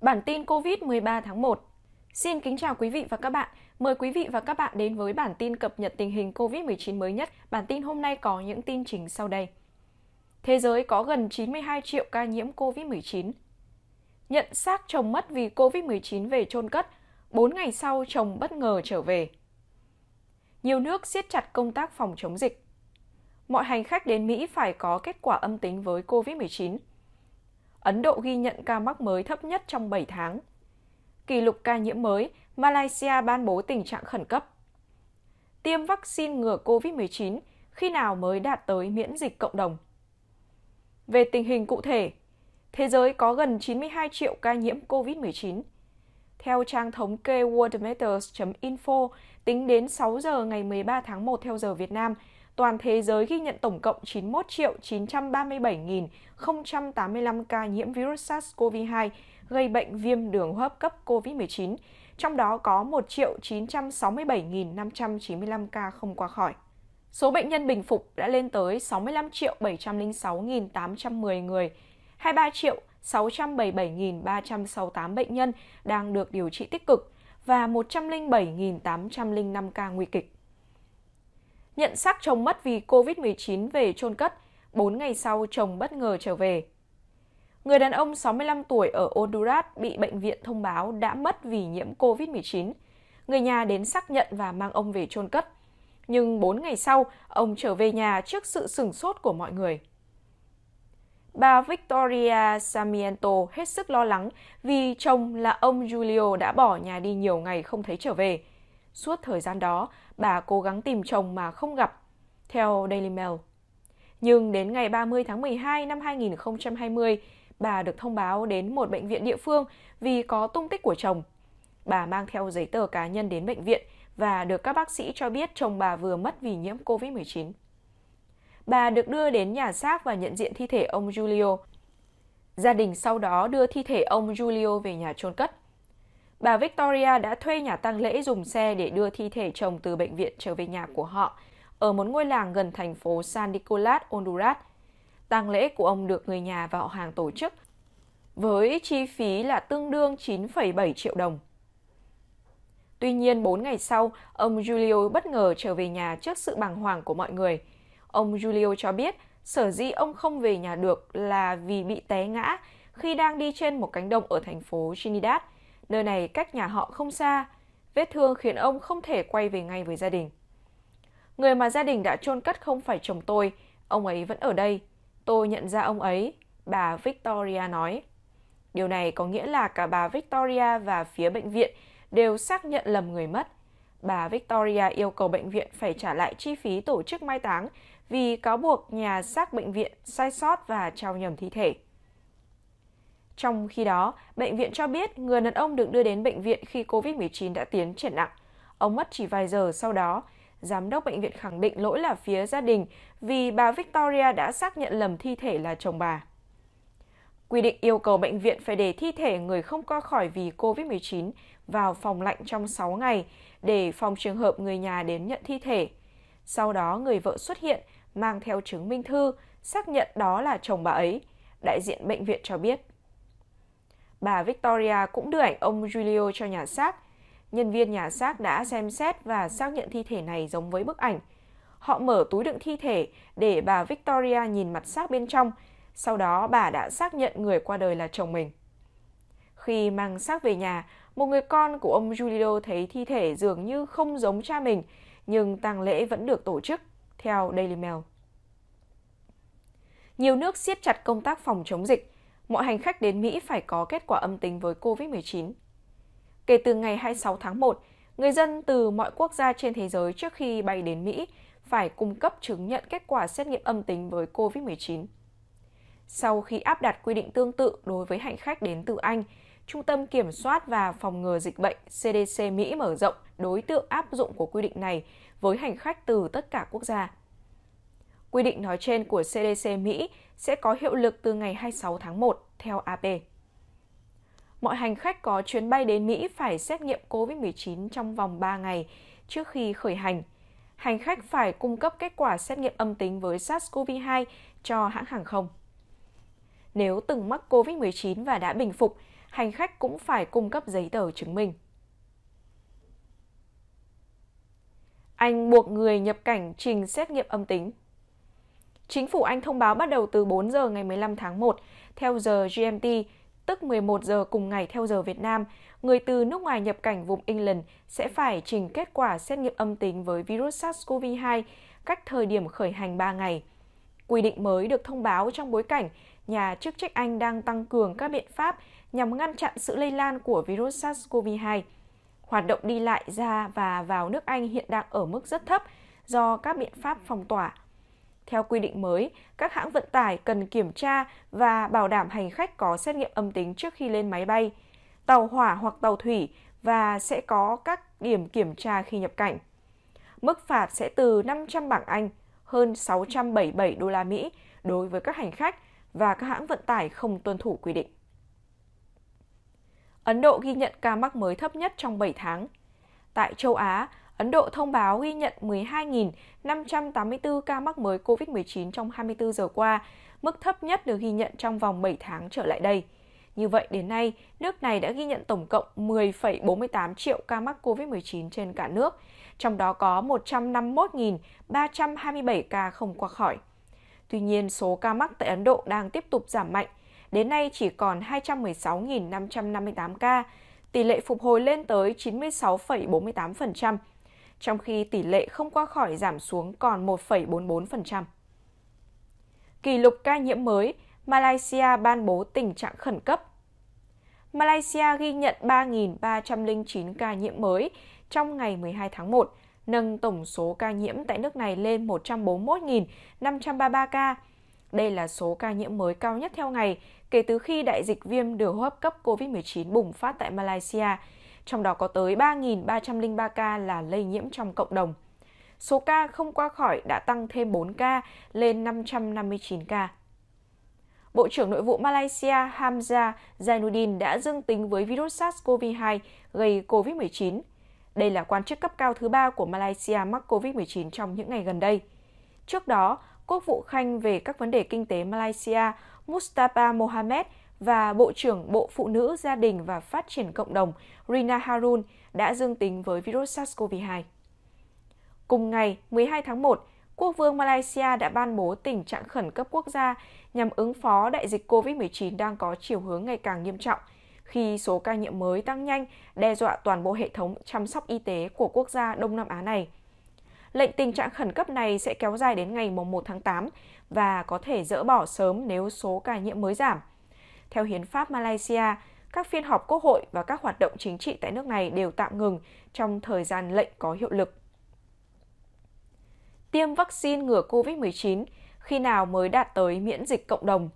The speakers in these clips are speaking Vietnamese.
Bản tin COVID 13 tháng 1 Xin kính chào quý vị và các bạn. Mời quý vị và các bạn đến với bản tin cập nhật tình hình COVID-19 mới nhất. Bản tin hôm nay có những tin chính sau đây. Thế giới có gần 92 triệu ca nhiễm COVID-19. Nhận xác chồng mất vì COVID-19 về chôn cất, 4 ngày sau chồng bất ngờ trở về. Nhiều nước siết chặt công tác phòng chống dịch. Mọi hành khách đến Mỹ phải có kết quả âm tính với COVID-19. Ấn Độ ghi nhận ca mắc mới thấp nhất trong 7 tháng. Kỷ lục ca nhiễm mới, Malaysia ban bố tình trạng khẩn cấp. Tiêm vaccine ngừa COVID-19 khi nào mới đạt tới miễn dịch cộng đồng? Về tình hình cụ thể, thế giới có gần 92 triệu ca nhiễm COVID-19. Theo trang thống kê worldmeters.info, tính đến 6 giờ ngày 13 tháng 1 theo giờ Việt Nam – toàn thế giới ghi nhận tổng cộng 91 937.085 ca nhiễm virus SARS-CoV-2 gây bệnh viêm đường hô hấp cấp COVID-19, trong đó có 1 967.595 ca không qua khỏi. Số bệnh nhân bình phục đã lên tới 65 706.810 người, 23 677.368 bệnh nhân đang được điều trị tích cực và 107.805 ca nguy kịch nhận xác chồng mất vì COVID-19 về chôn cất, 4 ngày sau chồng bất ngờ trở về. Người đàn ông 65 tuổi ở Honduras bị bệnh viện thông báo đã mất vì nhiễm COVID-19. Người nhà đến xác nhận và mang ông về chôn cất. Nhưng 4 ngày sau, ông trở về nhà trước sự sửng sốt của mọi người. Bà Victoria Samiento hết sức lo lắng vì chồng là ông Julio đã bỏ nhà đi nhiều ngày không thấy trở về – Suốt thời gian đó, bà cố gắng tìm chồng mà không gặp, theo Daily Mail. Nhưng đến ngày 30 tháng 12 năm 2020, bà được thông báo đến một bệnh viện địa phương vì có tung tích của chồng. Bà mang theo giấy tờ cá nhân đến bệnh viện và được các bác sĩ cho biết chồng bà vừa mất vì nhiễm COVID-19. Bà được đưa đến nhà xác và nhận diện thi thể ông Julio. Gia đình sau đó đưa thi thể ông Julio về nhà chôn cất bà Victoria đã thuê nhà tang lễ dùng xe để đưa thi thể chồng từ bệnh viện trở về nhà của họ ở một ngôi làng gần thành phố San Nicolas, Honduras. Tang lễ của ông được người nhà và họ hàng tổ chức với chi phí là tương đương 9,7 triệu đồng. Tuy nhiên, 4 ngày sau, ông Julio bất ngờ trở về nhà trước sự bàng hoàng của mọi người. Ông Julio cho biết, sở dĩ ông không về nhà được là vì bị té ngã khi đang đi trên một cánh đồng ở thành phố Trinidad – Nơi này cách nhà họ không xa, vết thương khiến ông không thể quay về ngay với gia đình. Người mà gia đình đã chôn cất không phải chồng tôi, ông ấy vẫn ở đây. Tôi nhận ra ông ấy, bà Victoria nói. Điều này có nghĩa là cả bà Victoria và phía bệnh viện đều xác nhận lầm người mất. Bà Victoria yêu cầu bệnh viện phải trả lại chi phí tổ chức mai táng vì cáo buộc nhà xác bệnh viện sai sót và trao nhầm thi thể. Trong khi đó, bệnh viện cho biết người đàn ông được đưa đến bệnh viện khi COVID-19 đã tiến triển nặng. Ông mất chỉ vài giờ sau đó. Giám đốc bệnh viện khẳng định lỗi là phía gia đình vì bà Victoria đã xác nhận lầm thi thể là chồng bà. Quy định yêu cầu bệnh viện phải để thi thể người không qua khỏi vì COVID-19 vào phòng lạnh trong 6 ngày để phòng trường hợp người nhà đến nhận thi thể. Sau đó người vợ xuất hiện mang theo chứng minh thư xác nhận đó là chồng bà ấy, đại diện bệnh viện cho biết. Bà Victoria cũng đưa ảnh ông Giulio cho nhà xác. Nhân viên nhà xác đã xem xét và xác nhận thi thể này giống với bức ảnh. Họ mở túi đựng thi thể để bà Victoria nhìn mặt xác bên trong. Sau đó bà đã xác nhận người qua đời là chồng mình. Khi mang xác về nhà, một người con của ông Giulio thấy thi thể dường như không giống cha mình, nhưng tang lễ vẫn được tổ chức, theo Daily Mail. Nhiều nước siết chặt công tác phòng chống dịch mọi hành khách đến Mỹ phải có kết quả âm tính với COVID-19. Kể từ ngày 26 tháng 1, người dân từ mọi quốc gia trên thế giới trước khi bay đến Mỹ phải cung cấp chứng nhận kết quả xét nghiệm âm tính với COVID-19. Sau khi áp đặt quy định tương tự đối với hành khách đến từ Anh, Trung tâm Kiểm soát và Phòng ngừa Dịch bệnh CDC Mỹ mở rộng đối tượng áp dụng của quy định này với hành khách từ tất cả quốc gia. Quy định nói trên của CDC Mỹ sẽ có hiệu lực từ ngày 26 tháng 1, theo AP. Mọi hành khách có chuyến bay đến Mỹ phải xét nghiệm COVID-19 trong vòng 3 ngày trước khi khởi hành. Hành khách phải cung cấp kết quả xét nghiệm âm tính với SARS-CoV-2 cho hãng hàng không. Nếu từng mắc COVID-19 và đã bình phục, hành khách cũng phải cung cấp giấy tờ chứng minh. Anh buộc người nhập cảnh trình xét nghiệm âm tính. Chính phủ Anh thông báo bắt đầu từ 4 giờ ngày 15 tháng 1 theo giờ GMT, tức 11 giờ cùng ngày theo giờ Việt Nam, người từ nước ngoài nhập cảnh vùng England sẽ phải trình kết quả xét nghiệm âm tính với virus SARS-CoV-2 cách thời điểm khởi hành 3 ngày. Quy định mới được thông báo trong bối cảnh nhà chức trách Anh đang tăng cường các biện pháp nhằm ngăn chặn sự lây lan của virus SARS-CoV-2. Hoạt động đi lại ra và vào nước Anh hiện đang ở mức rất thấp do các biện pháp phong tỏa. Theo quy định mới, các hãng vận tải cần kiểm tra và bảo đảm hành khách có xét nghiệm âm tính trước khi lên máy bay, tàu hỏa hoặc tàu thủy và sẽ có các điểm kiểm tra khi nhập cảnh. Mức phạt sẽ từ 500 bảng Anh, hơn 677 đô la Mỹ đối với các hành khách và các hãng vận tải không tuân thủ quy định. Ấn Độ ghi nhận ca mắc mới thấp nhất trong 7 tháng. Tại châu Á, Ấn Độ thông báo ghi nhận 12.584 ca mắc mới COVID-19 trong 24 giờ qua, mức thấp nhất được ghi nhận trong vòng 7 tháng trở lại đây. Như vậy, đến nay, nước này đã ghi nhận tổng cộng 10,48 triệu ca mắc COVID-19 trên cả nước, trong đó có 151.327 ca không qua khỏi. Tuy nhiên, số ca mắc tại Ấn Độ đang tiếp tục giảm mạnh, đến nay chỉ còn 216.558 ca, tỷ lệ phục hồi lên tới 96,48%, trong khi tỷ lệ không qua khỏi giảm xuống còn 1,44%. Kỷ lục ca nhiễm mới, Malaysia ban bố tình trạng khẩn cấp. Malaysia ghi nhận 3.309 ca nhiễm mới trong ngày 12 tháng 1, nâng tổng số ca nhiễm tại nước này lên 141.533 ca. Đây là số ca nhiễm mới cao nhất theo ngày kể từ khi đại dịch viêm đường hô hấp cấp COVID-19 bùng phát tại Malaysia trong đó có tới 3.303 ca là lây nhiễm trong cộng đồng. Số ca không qua khỏi đã tăng thêm 4 ca lên 559 ca. Bộ trưởng Nội vụ Malaysia Hamza Zainuddin đã dương tính với virus SARS-CoV-2 gây COVID-19. Đây là quan chức cấp cao thứ ba của Malaysia mắc COVID-19 trong những ngày gần đây. Trước đó, quốc vụ khanh về các vấn đề kinh tế Malaysia Mustafa Mohamed và Bộ trưởng Bộ Phụ nữ, Gia đình và Phát triển Cộng đồng Rina Harun đã dương tính với virus SARS-CoV-2. Cùng ngày 12 tháng 1, Quốc vương Malaysia đã ban bố tình trạng khẩn cấp quốc gia nhằm ứng phó đại dịch COVID-19 đang có chiều hướng ngày càng nghiêm trọng, khi số ca nhiễm mới tăng nhanh đe dọa toàn bộ hệ thống chăm sóc y tế của quốc gia Đông Nam Á này. Lệnh tình trạng khẩn cấp này sẽ kéo dài đến ngày 1 tháng 8 và có thể dỡ bỏ sớm nếu số ca nhiễm mới giảm. Theo hiến pháp Malaysia, các phiên họp quốc hội và các hoạt động chính trị tại nước này đều tạm ngừng trong thời gian lệnh có hiệu lực. Tiêm vaccine ngừa COVID-19 khi nào mới đạt tới miễn dịch cộng đồng?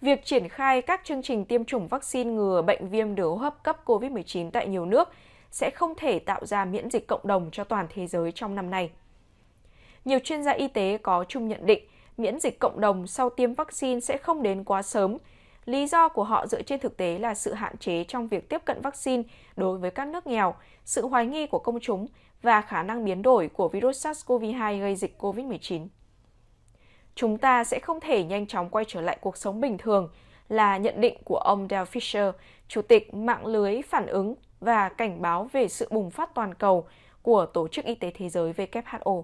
Việc triển khai các chương trình tiêm chủng vaccine ngừa bệnh viêm đường hô hấp cấp COVID-19 tại nhiều nước sẽ không thể tạo ra miễn dịch cộng đồng cho toàn thế giới trong năm nay. Nhiều chuyên gia y tế có chung nhận định miễn dịch cộng đồng sau tiêm vaccine sẽ không đến quá sớm – Lý do của họ dựa trên thực tế là sự hạn chế trong việc tiếp cận vaccine đối với các nước nghèo, sự hoài nghi của công chúng và khả năng biến đổi của virus SARS-CoV-2 gây dịch COVID-19. Chúng ta sẽ không thể nhanh chóng quay trở lại cuộc sống bình thường là nhận định của ông Dale Fisher, chủ tịch mạng lưới phản ứng và cảnh báo về sự bùng phát toàn cầu của Tổ chức Y tế Thế giới WHO.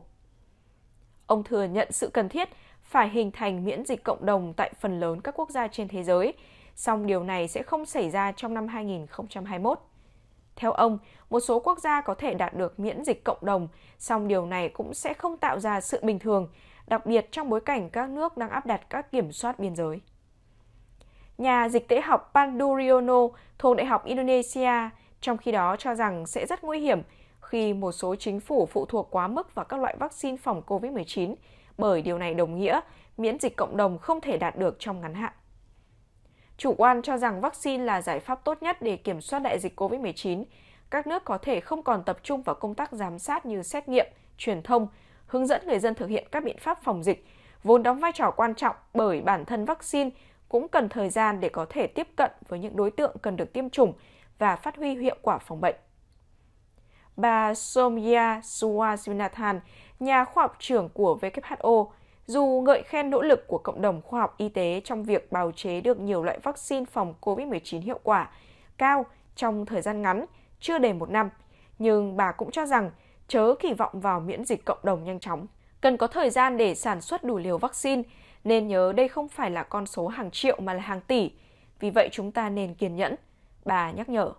Ông thừa nhận sự cần thiết phải hình thành miễn dịch cộng đồng tại phần lớn các quốc gia trên thế giới, song điều này sẽ không xảy ra trong năm 2021. Theo ông, một số quốc gia có thể đạt được miễn dịch cộng đồng, song điều này cũng sẽ không tạo ra sự bình thường, đặc biệt trong bối cảnh các nước đang áp đặt các kiểm soát biên giới. Nhà dịch tễ học Panduriono thuộc Đại học Indonesia trong khi đó cho rằng sẽ rất nguy hiểm khi một số chính phủ phụ thuộc quá mức vào các loại vaccine phòng COVID-19 bởi điều này đồng nghĩa miễn dịch cộng đồng không thể đạt được trong ngắn hạn. Chủ quan cho rằng vaccine là giải pháp tốt nhất để kiểm soát đại dịch COVID-19, các nước có thể không còn tập trung vào công tác giám sát như xét nghiệm, truyền thông, hướng dẫn người dân thực hiện các biện pháp phòng dịch, vốn đóng vai trò quan trọng bởi bản thân vaccine cũng cần thời gian để có thể tiếp cận với những đối tượng cần được tiêm chủng và phát huy hiệu quả phòng bệnh. Bà Somya Suwasinathan, nhà khoa học trưởng của WHO, dù ngợi khen nỗ lực của cộng đồng khoa học y tế trong việc bào chế được nhiều loại vaccine phòng COVID-19 hiệu quả, cao trong thời gian ngắn, chưa đầy một năm, nhưng bà cũng cho rằng chớ kỳ vọng vào miễn dịch cộng đồng nhanh chóng. Cần có thời gian để sản xuất đủ liều vaccine, nên nhớ đây không phải là con số hàng triệu mà là hàng tỷ. Vì vậy chúng ta nên kiên nhẫn, bà nhắc nhở.